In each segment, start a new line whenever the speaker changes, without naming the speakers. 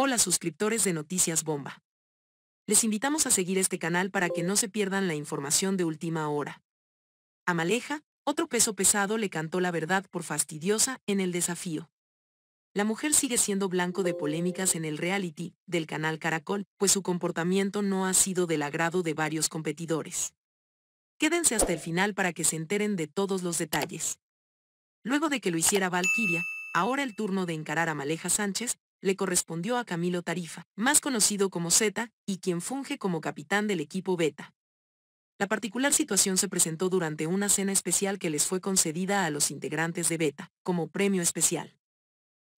Hola suscriptores de Noticias Bomba. Les invitamos a seguir este canal para que no se pierdan la información de última hora. A Maleja, otro peso pesado le cantó la verdad por fastidiosa en el desafío. La mujer sigue siendo blanco de polémicas en el reality del canal Caracol, pues su comportamiento no ha sido del agrado de varios competidores. Quédense hasta el final para que se enteren de todos los detalles. Luego de que lo hiciera Valkyria, ahora el turno de encarar a Maleja Sánchez, le correspondió a Camilo Tarifa, más conocido como Zeta, y quien funge como capitán del equipo Beta. La particular situación se presentó durante una cena especial que les fue concedida a los integrantes de Beta, como premio especial.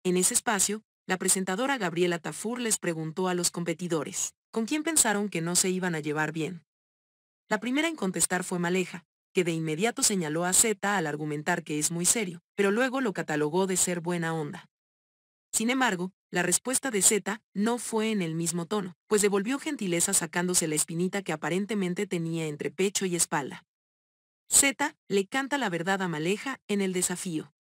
En ese espacio, la presentadora Gabriela Tafur les preguntó a los competidores, ¿con quién pensaron que no se iban a llevar bien? La primera en contestar fue Maleja, que de inmediato señaló a Zeta al argumentar que es muy serio, pero luego lo catalogó de ser buena onda. Sin embargo, la respuesta de Z no fue en el mismo tono, pues devolvió gentileza sacándose la espinita que aparentemente tenía entre pecho y espalda. Z le canta la verdad a Maleja en el desafío.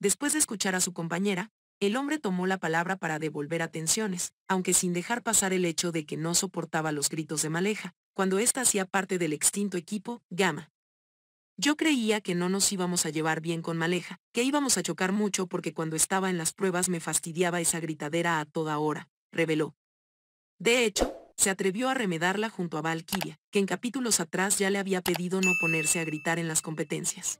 Después de escuchar a su compañera, el hombre tomó la palabra para devolver atenciones, aunque sin dejar pasar el hecho de que no soportaba los gritos de Maleja, cuando ésta hacía parte del extinto equipo Gama. Yo creía que no nos íbamos a llevar bien con Maleja, que íbamos a chocar mucho porque cuando estaba en las pruebas me fastidiaba esa gritadera a toda hora, reveló. De hecho, se atrevió a remedarla junto a Valkyria, que en capítulos atrás ya le había pedido no ponerse a gritar en las competencias.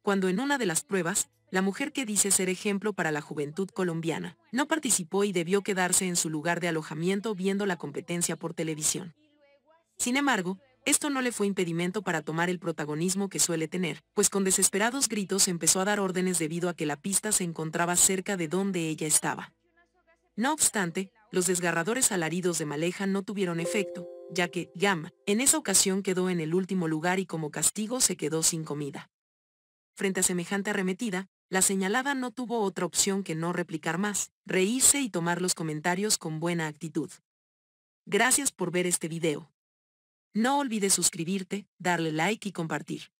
Cuando en una de las pruebas, la mujer que dice ser ejemplo para la juventud colombiana, no participó y debió quedarse en su lugar de alojamiento viendo la competencia por televisión. Sin embargo, esto no le fue impedimento para tomar el protagonismo que suele tener, pues con desesperados gritos empezó a dar órdenes debido a que la pista se encontraba cerca de donde ella estaba. No obstante, los desgarradores alaridos de Maleja no tuvieron efecto, ya que Gam, en esa ocasión quedó en el último lugar y como castigo se quedó sin comida. Frente a semejante arremetida, la señalada no tuvo otra opción que no replicar más, reírse y tomar los comentarios con buena actitud. Gracias por ver este video. No olvides suscribirte, darle like y compartir.